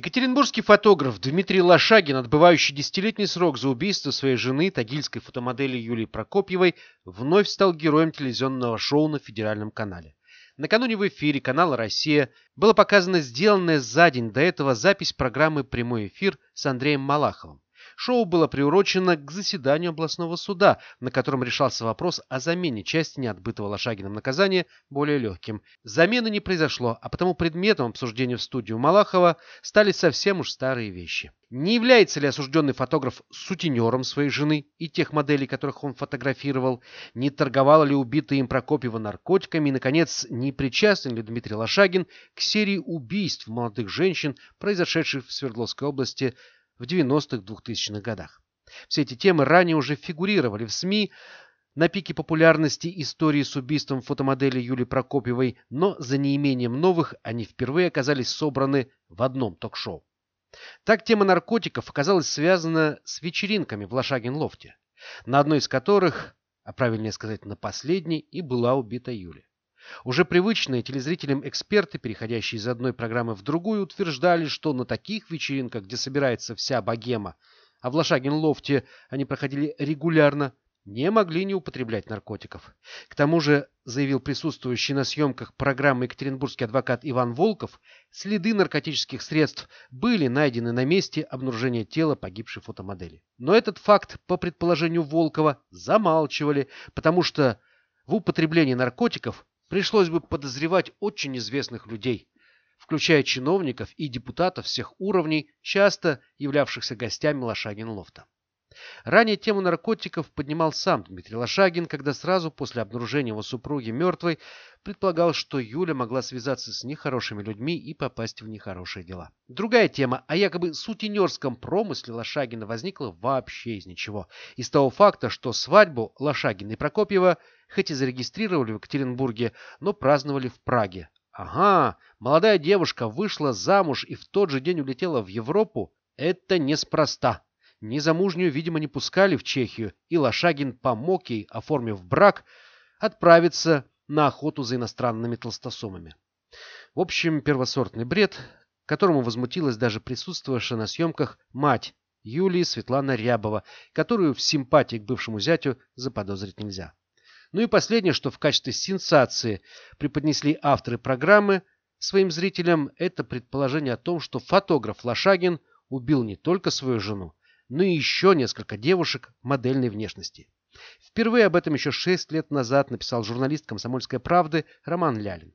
Екатеринбургский фотограф Дмитрий Лошагин, отбывающий десятилетний срок за убийство своей жены, тагильской фотомодели Юлии Прокопьевой, вновь стал героем телевизионного шоу на федеральном канале. Накануне в эфире канала «Россия» была показана сделанная за день до этого запись программы «Прямой эфир» с Андреем Малаховым. Шоу было приурочено к заседанию областного суда, на котором решался вопрос о замене части неотбытого Лошагином наказания более легким. Замены не произошло, а потому предметом обсуждения в студию Малахова стали совсем уж старые вещи. Не является ли осужденный фотограф сутенером своей жены и тех моделей, которых он фотографировал? Не торговала ли убитая им Прокопьева наркотиками? И, наконец, не причастен ли Дмитрий Лошагин к серии убийств молодых женщин, произошедших в Свердловской области – в 90-х, 2000-х годах. Все эти темы ранее уже фигурировали в СМИ, на пике популярности истории с убийством фотомодели Юли Прокопьевой, но за неимением новых они впервые оказались собраны в одном ток-шоу. Так тема наркотиков оказалась связана с вечеринками в Лошагин-Лофте, на одной из которых, а правильнее сказать, на последней, и была убита Юлия. Уже привычные телезрителям эксперты, переходящие из одной программы в другую, утверждали, что на таких вечеринках, где собирается вся богема, а в Лошагин-Лофте они проходили регулярно, не могли не употреблять наркотиков. К тому же, заявил присутствующий на съемках программы екатеринбургский адвокат Иван Волков, следы наркотических средств были найдены на месте обнаружения тела погибшей фотомодели. Но этот факт, по предположению Волкова, замалчивали, потому что в употреблении наркотиков Пришлось бы подозревать очень известных людей, включая чиновников и депутатов всех уровней, часто являвшихся гостями Лошагин-Лофта. Ранее тему наркотиков поднимал сам Дмитрий Лошагин, когда сразу после обнаружения его супруги мертвой предполагал, что Юля могла связаться с нехорошими людьми и попасть в нехорошие дела. Другая тема о якобы сутенерском промысле Лошагина возникла вообще из ничего. Из того факта, что свадьбу Лошагина и Прокопьева – хоть и зарегистрировали в Екатеринбурге, но праздновали в Праге. Ага, молодая девушка вышла замуж и в тот же день улетела в Европу. Это неспроста. Незамужнюю, видимо, не пускали в Чехию, и Лошагин помог ей, оформив брак, отправиться на охоту за иностранными толстосомами. В общем, первосортный бред, которому возмутилась даже присутствовавшая на съемках мать Юлии Светлана Рябова, которую в симпатии к бывшему зятю заподозрить нельзя. Ну и последнее, что в качестве сенсации преподнесли авторы программы своим зрителям, это предположение о том, что фотограф Лошагин убил не только свою жену, но и еще несколько девушек модельной внешности. Впервые об этом еще шесть лет назад написал журналист «Комсомольской правды» Роман Лялин.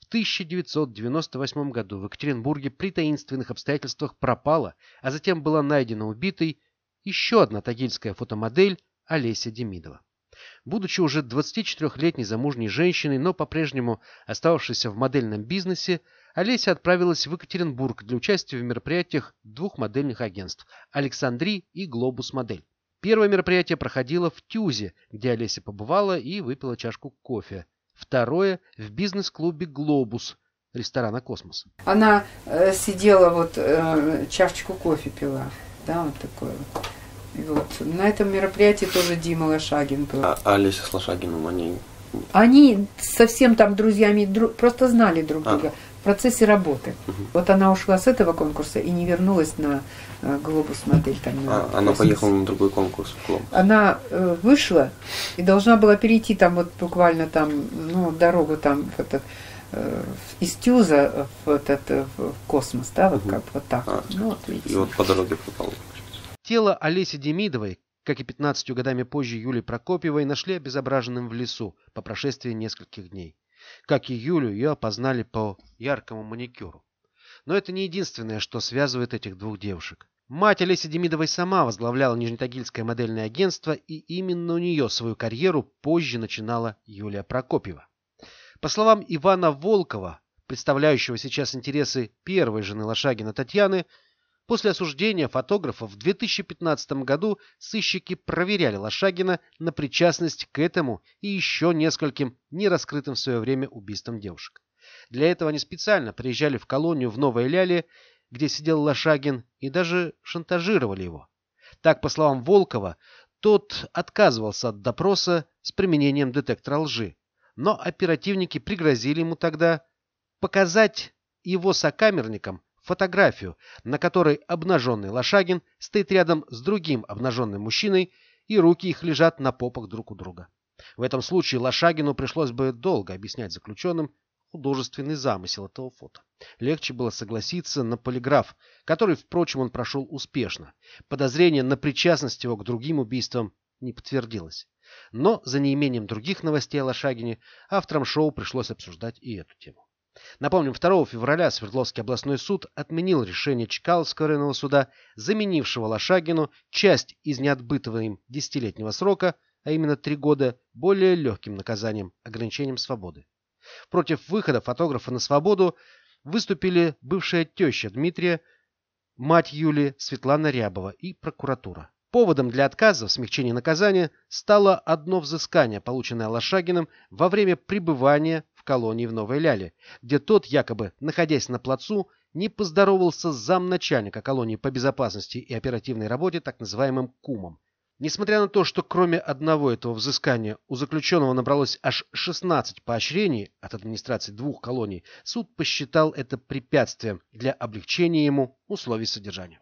В 1998 году в Екатеринбурге при таинственных обстоятельствах пропала, а затем была найдена убитой еще одна тагильская фотомодель Олеся Демидова. Будучи уже 24-летней замужней женщиной, но по-прежнему остававшейся в модельном бизнесе, Олеся отправилась в Екатеринбург для участия в мероприятиях двух модельных агентств «Александри» и «Глобус Модель». Первое мероприятие проходило в Тюзе, где Олеся побывала и выпила чашку кофе. Второе – в бизнес-клубе «Глобус» ресторана «Космос». Она э, сидела, вот э, чашечку кофе пила, да, вот такое вот вот. На этом мероприятии тоже Дима Лошагин был. А Олеся с Лошагиным, они... Они совсем там друзьями, дру... просто знали друг а. друга а. в процессе работы. Угу. Вот она ушла с этого конкурса и не вернулась на э, «Глобус модель». Там, а, она поехала на другой конкурс «Глобус». Она э, вышла и должна была перейти там вот буквально там, ну, дорогу там в этот э, из тюза в этот э, в космос, да, вот угу. как вот так. А, ну, вот, и вот по дороге попал. Тело Олеси Демидовой, как и 15 годами позже Юлии Прокопьевой, нашли обезображенным в лесу по прошествии нескольких дней. Как и Юлю, ее опознали по яркому маникюру. Но это не единственное, что связывает этих двух девушек. Мать Олеси Демидовой сама возглавляла Нижнетагильское модельное агентство, и именно у нее свою карьеру позже начинала Юлия Прокопьева. По словам Ивана Волкова, представляющего сейчас интересы первой жены Лошагина Татьяны, После осуждения фотографа в 2015 году сыщики проверяли Лошагина на причастность к этому и еще нескольким нераскрытым в свое время убийствам девушек. Для этого они специально приезжали в колонию в Новой Ляле, где сидел Лошагин, и даже шантажировали его. Так, по словам Волкова, тот отказывался от допроса с применением детектора лжи, но оперативники пригрозили ему тогда показать его сокамерникам фотографию, на которой обнаженный Лошагин стоит рядом с другим обнаженным мужчиной, и руки их лежат на попах друг у друга. В этом случае Лошагину пришлось бы долго объяснять заключенным художественный замысел этого фото. Легче было согласиться на полиграф, который, впрочем, он прошел успешно. Подозрение на причастность его к другим убийствам не подтвердилось. Но за неимением других новостей о Лошагине авторам шоу пришлось обсуждать и эту тему. Напомним, 2 февраля Свердловский областной суд отменил решение Чкаловского районного суда, заменившего Лошагину часть из неотбытого им десятилетнего срока, а именно три года, более легким наказанием – ограничением свободы. Против выхода фотографа на свободу выступили бывшая теща Дмитрия, мать Юли Светлана Рябова и прокуратура. Поводом для отказа в смягчении наказания стало одно взыскание, полученное Лошагиным во время пребывания колонии в Новой Ляле, где тот, якобы находясь на плацу, не поздоровался с замначальника колонии по безопасности и оперативной работе так называемым «кумом». Несмотря на то, что кроме одного этого взыскания у заключенного набралось аж 16 поощрений от администрации двух колоний, суд посчитал это препятствием для облегчения ему условий содержания.